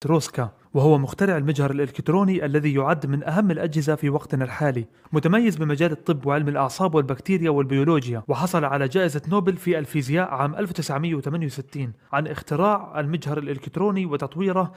تروسكا وهو مخترع المجهر الإلكتروني الذي يعد من أهم الأجهزة في وقتنا الحالي متميز بمجال الطب وعلم الأعصاب والبكتيريا والبيولوجيا وحصل على جائزة نوبل في الفيزياء عام 1968 عن اختراع المجهر الإلكتروني وتطويره